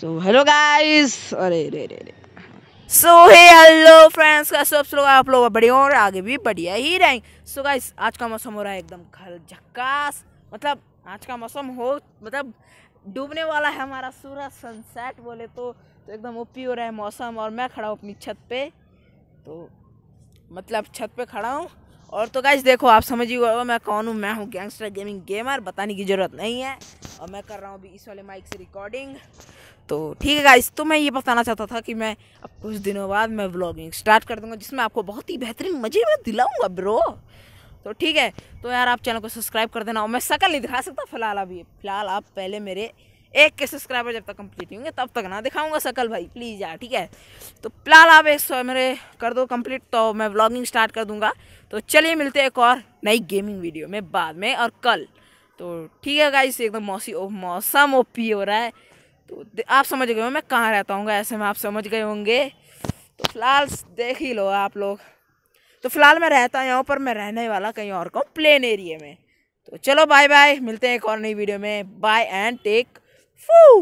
so hello guys अरे रे रे रे सो हे हेलो फ्रेंड्स का सब लोग आप लोग बढ़िया और आगे भी बढ़िया ही रहेंगे सो गाइस आज का मौसम हो रहा है एकदम घर झक्कास मतलब आज का मौसम हो मतलब डूबने वाला है हमारा सूरज सनसेट बोले तो तो एकदम ओपी हो रहा है मौसम और मैं खड़ा हूँ अपनी छत पे तो मतलब छत पे खड़ा हूँ और तो गाइज देखो आप समझिए मैं कौन हूँ मैं हूँ गैंगस्टर गेमिंग गेमर बताने की ज़रूरत नहीं है और मैं कर रहा हूँ अभी इस वाले माइक से रिकॉर्डिंग तो ठीक है गाइस तो मैं ये बताना चाहता था कि मैं अब कुछ दिनों बाद मैं व्लॉगिंग स्टार्ट कर दूंगा जिसमें आपको बहुत ही बेहतरीन मज़े में दिलाऊंगा ब्रो तो ठीक है तो यार आप चैनल को सब्सक्राइब कर देना और मैं शकल नहीं दिखा सकता फिलहाल अभी फिलहाल आप पहले मेरे एक के सब्सक्राइबर जब तक कंप्लीट नहीं होंगे तब तक ना दिखाऊंगा शकल भाई प्लीज़ यार ठीक है तो फिलहाल आप एक सौ मेरे कर दो कंप्लीट तो मैं व्लॉगिंग स्टार्ट कर दूंगा तो चलिए मिलते हैं एक और नई गेमिंग वीडियो में बाद में और कल तो ठीक है गाइस एकदम मौसी मौसम ओपी हो रहा है तो आप समझ गए हो मैं कहाँ रहता हूँ ऐसे में आप समझ गए होंगे तो फिलहाल देख ही लो आप लोग तो फिलहाल मैं रहता यहाँ पर मैं रहने वाला कहीं और कहूँ प्लेन एरिया में तो चलो बाय बाय मिलते हैं एक और नई वीडियो में बाय एंड टेक फू